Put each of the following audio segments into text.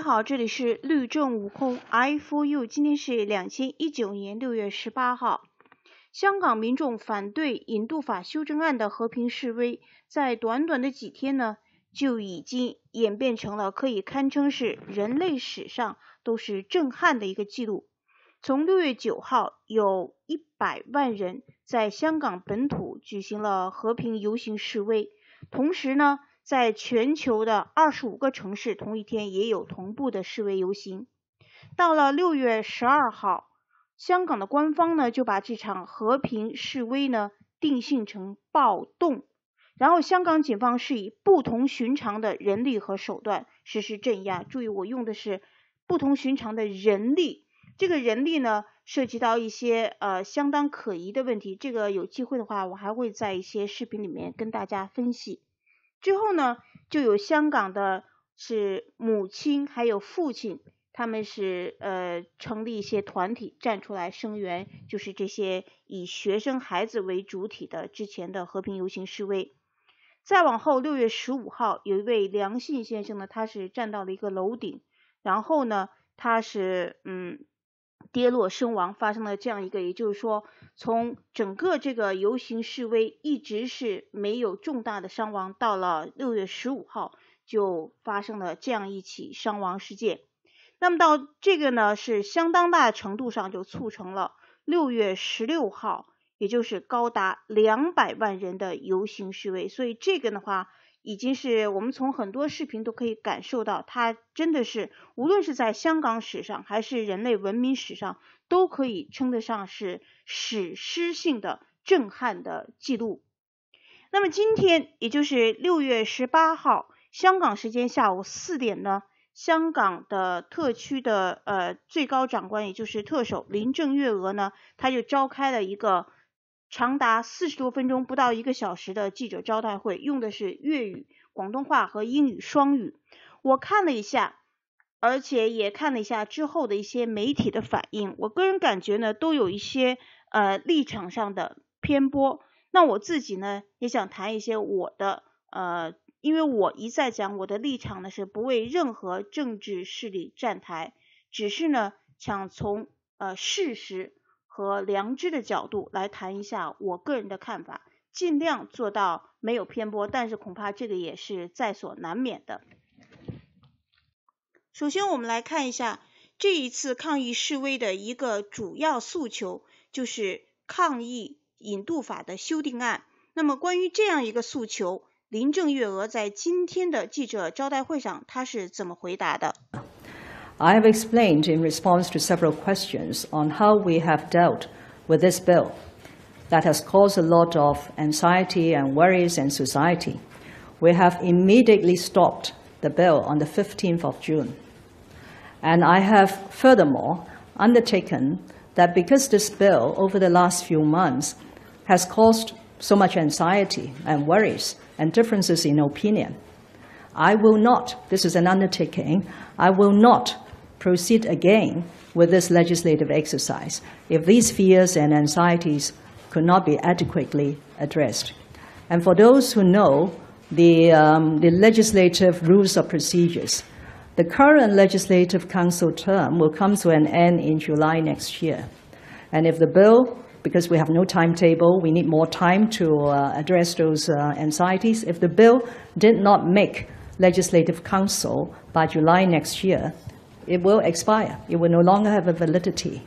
大家好，这里是律政悟空 I for you。今天是两千一九年六月十八号。香港民众反对引渡法修正案的和平示威，在短短的几天呢，就已经演变成了可以堪称是人类史上都是震撼的一个记录。从六月九号，有一百万人在香港本土举行了和平游行示威，同时呢。在全球的二十五个城市，同一天也有同步的示威游行。到了六月十二号，香港的官方呢就把这场和平示威呢定性成暴动，然后香港警方是以不同寻常的人力和手段实施镇压。注意，我用的是不同寻常的人力，这个人力呢涉及到一些呃相当可疑的问题，这个有机会的话我还会在一些视频里面跟大家分析。之后呢，就有香港的是母亲还有父亲，他们是呃成立一些团体站出来声援，就是这些以学生孩子为主体的之前的和平游行示威。再往后，六月十五号，有一位梁信先生呢，他是站到了一个楼顶，然后呢，他是嗯。跌落身亡，发生了这样一个，也就是说，从整个这个游行示威一直是没有重大的伤亡，到了六月十五号就发生了这样一起伤亡事件。那么到这个呢，是相当大的程度上就促成了六月十六号，也就是高达两百万人的游行示威。所以这个的话。已经是我们从很多视频都可以感受到，它真的是无论是在香港史上还是人类文明史上，都可以称得上是史诗性的震撼的记录。那么今天，也就是六月十八号香港时间下午四点呢，香港的特区的呃最高长官，也就是特首林郑月娥呢，他就召开了一个。长达四十多分钟，不到一个小时的记者招待会，用的是粤语、广东话和英语双语。我看了一下，而且也看了一下之后的一些媒体的反应。我个人感觉呢，都有一些呃立场上的偏颇。那我自己呢，也想谈一些我的呃，因为我一再讲，我的立场呢是不为任何政治势力站台，只是呢想从呃事实。和良知的角度来谈一下我个人的看法，尽量做到没有偏颇，但是恐怕这个也是在所难免的。首先，我们来看一下这一次抗议示威的一个主要诉求，就是抗议引渡法的修订案。那么，关于这样一个诉求，林郑月娥在今天的记者招待会上，她是怎么回答的？I have explained in response to several questions on how we have dealt with this bill that has caused a lot of anxiety and worries in society. We have immediately stopped the bill on the 15th of June. And I have furthermore undertaken that because this bill over the last few months has caused so much anxiety and worries and differences in opinion, I will not, this is an undertaking, I will not proceed again with this legislative exercise if these fears and anxieties could not be adequately addressed. And for those who know the, um, the legislative rules of procedures, the current legislative council term will come to an end in July next year. And if the bill, because we have no timetable, we need more time to uh, address those uh, anxieties, if the bill did not make legislative council by July next year, It will expire. It will no longer have a validity,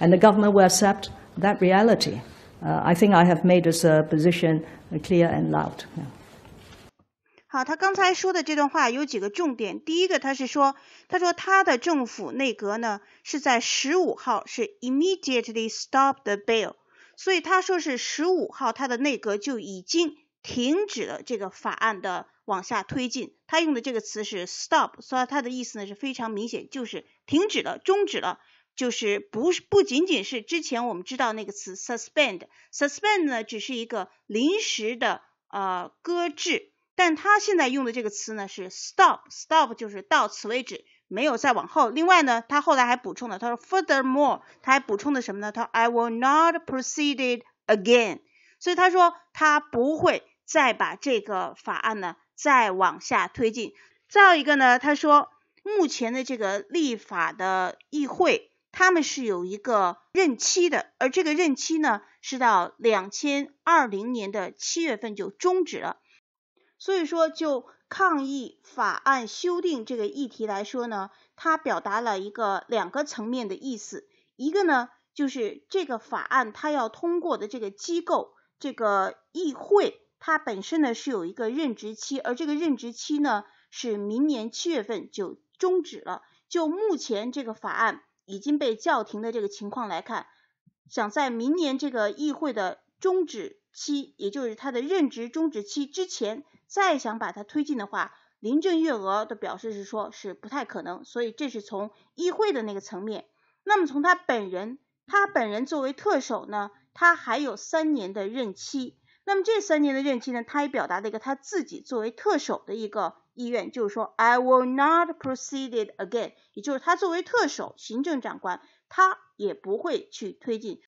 and the government will accept that reality. I think I have made this position clear and loud. 好，他刚才说的这段话有几个重点。第一个，他是说，他说他的政府内阁呢是在十五号是 immediately stop the bill，所以他说是十五号他的内阁就已经停止了这个法案的往下推进。他用的这个词是 stop，所以他的意思呢是非常明显，就是停止了、终止了，就是不是不仅仅是之前我们知道那个词 suspend，suspend 呢只是一个临时的呃搁置，但他现在用的这个词呢是 stop，stop 就是到此为止，没有再往后。另外呢，他后来还补充了，他说 furthermore，他还补充的什么呢？他说 I will not proceed again，所以他说他不会再把这个法案呢。再往下推进，再有一个呢，他说目前的这个立法的议会，他们是有一个任期的，而这个任期呢是到两千二零年的七月份就终止了。所以说，就抗议法案修订这个议题来说呢，他表达了一个两个层面的意思，一个呢就是这个法案它要通过的这个机构，这个议会。他本身呢是有一个任职期，而这个任职期呢是明年七月份就终止了。就目前这个法案已经被叫停的这个情况来看，想在明年这个议会的终止期，也就是他的任职终止期之前再想把它推进的话，林郑月娥的表示是说，是不太可能。所以这是从议会的那个层面。那么从他本人，他本人作为特首呢，他还有三年的任期。那么这三年的任期呢，他也表达了一个他自己作为特首的一个意愿，就是说 I will not proceed it again，也就是他作为特首、行政长官，他也不会去推进。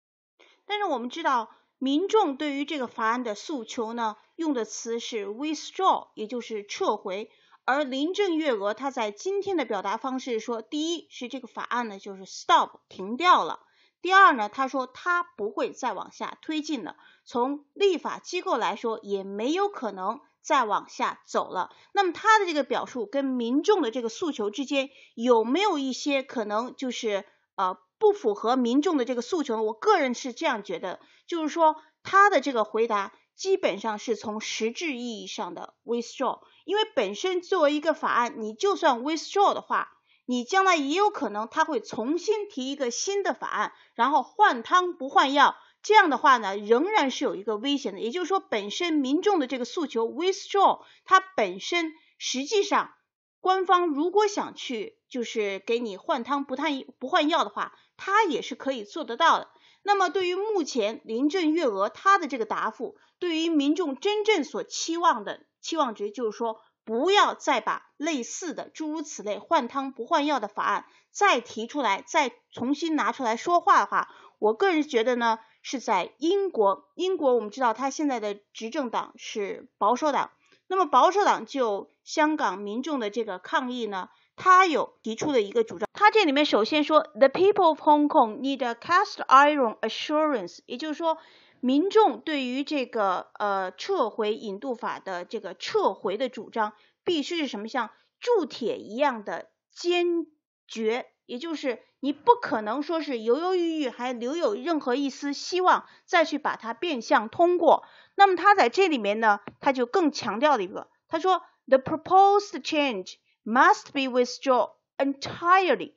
但是我们知道，民众对于这个法案的诉求呢，用的词是 withdraw，也就是撤回。而林郑月娥她在今天的表达方式说，第一是这个法案呢，就是 stop，停掉了。第二呢，他说他不会再往下推进了，从立法机构来说也没有可能再往下走了。那么他的这个表述跟民众的这个诉求之间有没有一些可能就是呃不符合民众的这个诉求？我个人是这样觉得，就是说他的这个回答基本上是从实质意义上的 withdraw，因为本身作为一个法案，你就算 withdraw 的话。你将来也有可能他会重新提一个新的法案，然后换汤不换药，这样的话呢，仍然是有一个危险的。也就是说，本身民众的这个诉求，withdraw，它本身实际上，官方如果想去就是给你换汤不太不换药的话，他也是可以做得到的。那么对于目前林郑月娥她的这个答复，对于民众真正所期望的期望值，就是说。不要再把类似的诸如此类换汤不换药的法案再提出来，再重新拿出来说话的话，我个人觉得呢是在英国。英国我们知道，它现在的执政党是保守党。那么保守党就香港民众的这个抗议呢，他有提出的一个主张。他这里面首先说，The people of Hong Kong need a cast iron assurance，也就是说。民众对于这个呃撤回引渡法的这个撤回的主张，必须是什么像铸铁一样的坚决，也就是你不可能说是犹犹豫豫，还留有任何一丝希望再去把它变相通过。那么他在这里面呢，他就更强调了一个，他说，the proposed change must be withdraw entirely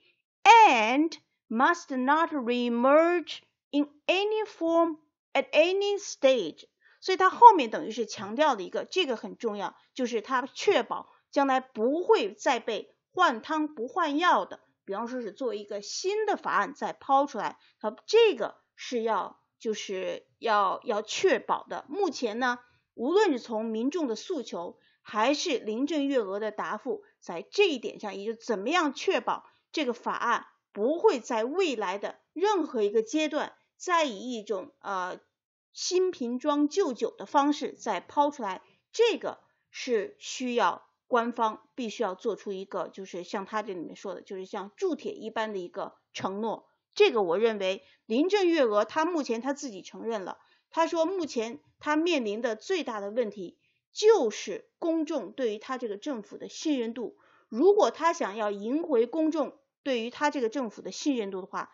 and must not reemerge in any form。at any stage，所以它后面等于是强调了一个，这个很重要，就是它确保将来不会再被换汤不换药的，比方说是做一个新的法案再抛出来，它这个是要就是要要确保的。目前呢，无论是从民众的诉求，还是林郑月娥的答复，在这一点上，也就怎么样确保这个法案不会在未来的任何一个阶段再以一种呃。新瓶装旧酒的方式再抛出来，这个是需要官方必须要做出一个，就是像他这里面说的，就是像铸铁一般的一个承诺。这个我认为，林郑月娥她目前她自己承认了，她说目前她面临的最大的问题就是公众对于她这个政府的信任度。如果她想要赢回公众对于她这个政府的信任度的话，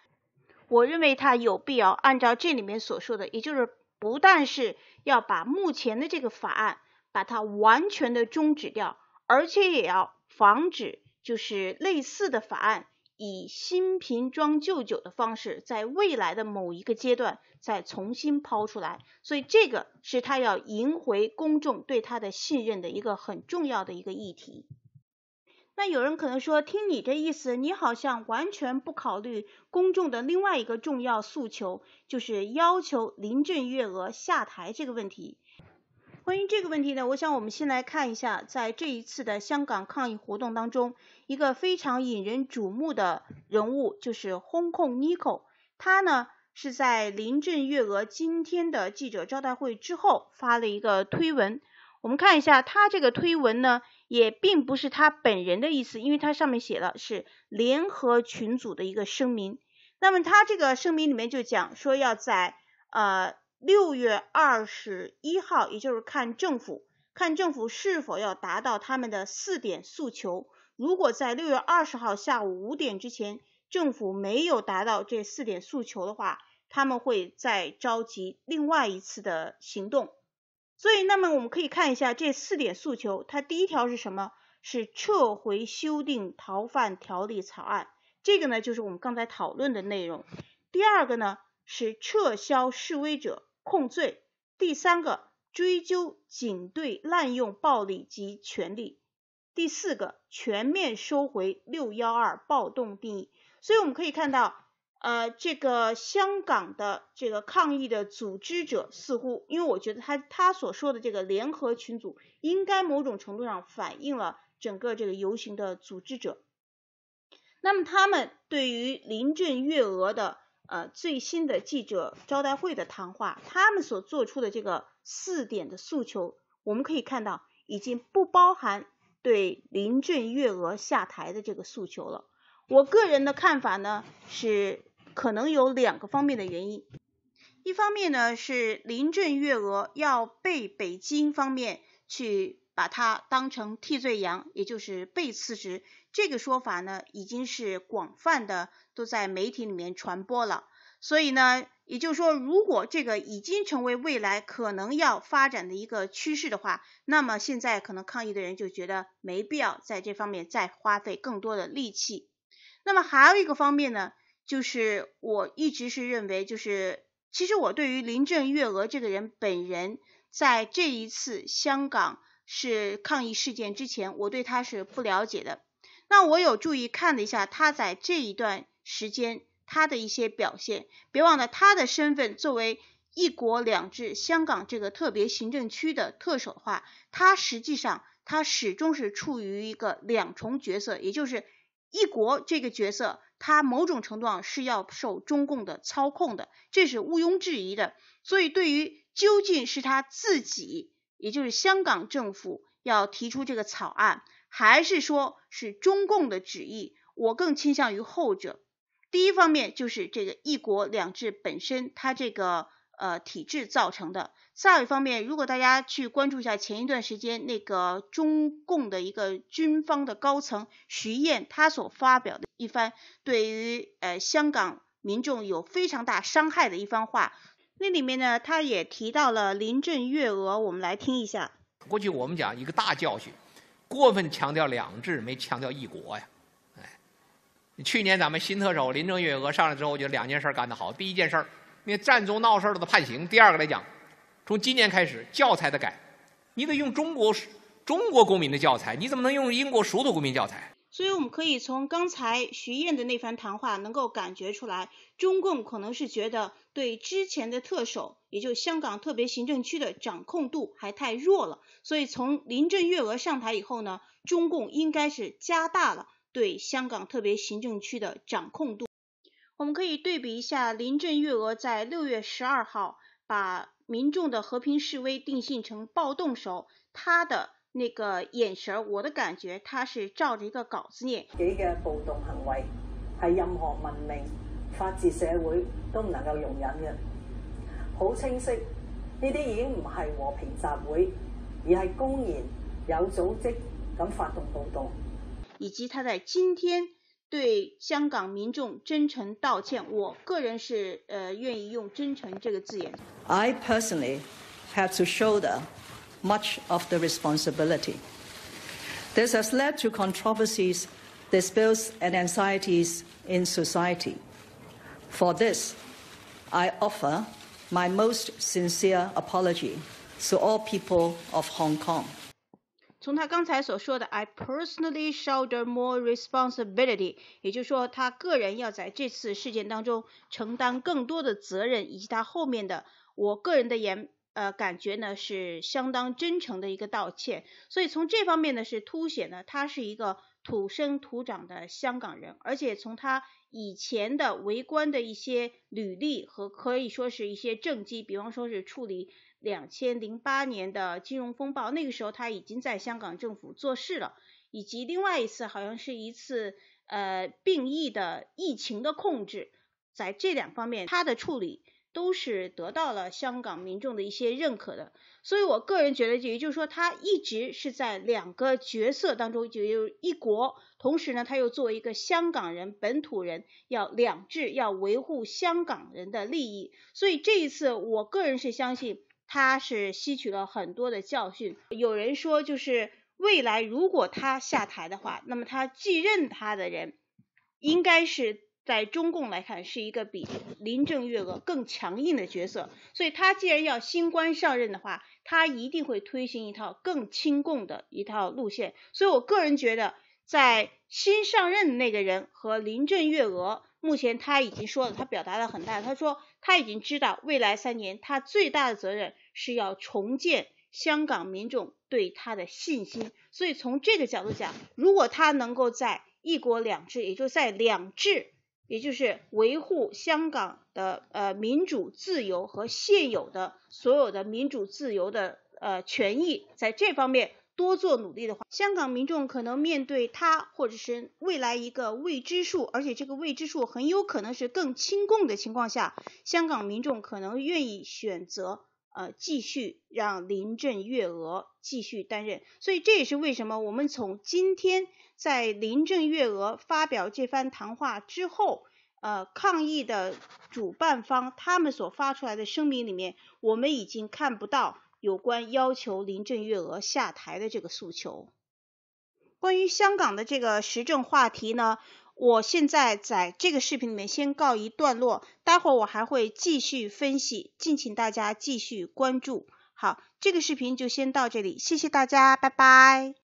我认为她有必要按照这里面所说的，也就是。不但是要把目前的这个法案把它完全的终止掉，而且也要防止就是类似的法案以新瓶装旧酒的方式，在未来的某一个阶段再重新抛出来。所以，这个是他要赢回公众对他的信任的一个很重要的一个议题。那有人可能说，听你这意思，你好像完全不考虑公众的另外一个重要诉求，就是要求林郑月娥下台这个问题。关于这个问题呢，我想我们先来看一下，在这一次的香港抗议活动当中，一个非常引人瞩目的人物就是红控 Nico，他呢是在林郑月娥今天的记者招待会之后发了一个推文，我们看一下他这个推文呢。也并不是他本人的意思，因为他上面写了是联合群组的一个声明。那么他这个声明里面就讲说要在呃六月二十一号，也就是看政府，看政府是否要达到他们的四点诉求。如果在六月二十号下午五点之前，政府没有达到这四点诉求的话，他们会再召集另外一次的行动。所以，那么我们可以看一下这四点诉求，它第一条是什么？是撤回修订逃犯条例草案，这个呢就是我们刚才讨论的内容。第二个呢是撤销示威者控罪，第三个追究警队滥用暴力及权力，第四个全面收回六幺二暴动定义。所以我们可以看到。呃，这个香港的这个抗议的组织者似乎，因为我觉得他他所说的这个联合群组，应该某种程度上反映了整个这个游行的组织者。那么他们对于林郑月娥的呃最新的记者招待会的谈话，他们所做出的这个四点的诉求，我们可以看到已经不包含对林郑月娥下台的这个诉求了。我个人的看法呢是。可能有两个方面的原因，一方面呢是林郑月娥要被北京方面去把它当成替罪羊，也就是被辞职，这个说法呢已经是广泛的都在媒体里面传播了。所以呢，也就是说，如果这个已经成为未来可能要发展的一个趋势的话，那么现在可能抗议的人就觉得没必要在这方面再花费更多的力气。那么还有一个方面呢？就是我一直是认为，就是其实我对于林郑月娥这个人本人，在这一次香港是抗议事件之前，我对他是不了解的。那我有注意看了一下他在这一段时间他的一些表现。别忘了他的身份作为一国两制香港这个特别行政区的特首的话，他实际上他始终是处于一个两重角色，也就是。一国这个角色，它某种程度上是要受中共的操控的，这是毋庸置疑的。所以，对于究竟是他自己，也就是香港政府要提出这个草案，还是说是中共的旨意，我更倾向于后者。第一方面就是这个“一国两制”本身，它这个。呃，体制造成的。再有一方面，如果大家去关注一下前一段时间那个中共的一个军方的高层徐燕，他所发表的一番对于呃香港民众有非常大伤害的一番话，那里面呢，他也提到了林郑月娥，我们来听一下。过去我们讲一个大教训，过分强调两制，没强调一国呀。哎，去年咱们新特首林郑月娥上来之后，我觉得两件事干得好，第一件事。那占中闹事儿的判刑。第二个来讲，从今年开始教材得改，你得用中国中国公民的教材，你怎么能用英国熟读公民教材？所以我们可以从刚才徐燕的那番谈话能够感觉出来，中共可能是觉得对之前的特首，也就香港特别行政区的掌控度还太弱了，所以从林郑月娥上台以后呢，中共应该是加大了对香港特别行政区的掌控度。我们可以对比一下林郑月娥在六月十二号把民众的和平示威定性成暴动时，她的那个眼神，我的感觉她是照着一个稿子念。己嘅暴动行为系任何文明法治社会都唔能够容忍嘅，好清晰，呢啲已经唔系和平集会，而系公然有组织咁发动暴动。以及他在今天。对香港民众真诚道歉，我个人是呃愿意用“真诚”这个字眼。I personally have to shoulder much of the responsibility. This has led to controversies, disputes and anxieties in society. For this, I offer my most sincere apology to all people of Hong Kong. 从他刚才所说的 "I personally shoulder more responsibility"，也就是说他个人要在这次事件当中承担更多的责任，以及他后面的我个人的言呃感觉呢是相当真诚的一个道歉。所以从这方面呢是凸显呢他是一个土生土长的香港人，而且从他以前的为官的一些履历和可以说是一些政绩，比方说是处理。两千零八年的金融风暴，那个时候他已经在香港政府做事了，以及另外一次好像是一次呃病疫的疫情的控制，在这两方面他的处理都是得到了香港民众的一些认可的，所以我个人觉得，也就是说他一直是在两个角色当中，就有一国，同时呢他又作为一个香港人本土人，要两制，要维护香港人的利益，所以这一次我个人是相信。他是吸取了很多的教训，有人说就是未来如果他下台的话，那么他继任他的人，应该是在中共来看是一个比林郑月娥更强硬的角色，所以他既然要新官上任的话，他一定会推行一套更亲共的一套路线，所以我个人觉得在新上任那个人和林郑月娥。目前他已经说了，他表达的很大。他说他已经知道，未来三年他最大的责任是要重建香港民众对他的信心。所以从这个角度讲，如果他能够在一国两制，也就是在两制，也就是维护香港的呃民主自由和现有的所有的民主自由的呃权益，在这方面。多做努力的话，香港民众可能面对他或者是未来一个未知数，而且这个未知数很有可能是更亲共的情况下，香港民众可能愿意选择呃继续让林郑月娥继续担任。所以这也是为什么我们从今天在林郑月娥发表这番谈话之后，呃，抗议的主办方他们所发出来的声明里面，我们已经看不到。有关要求林郑月娥下台的这个诉求，关于香港的这个时政话题呢，我现在在这个视频里面先告一段落，待会儿我还会继续分析，敬请大家继续关注。好，这个视频就先到这里，谢谢大家，拜拜。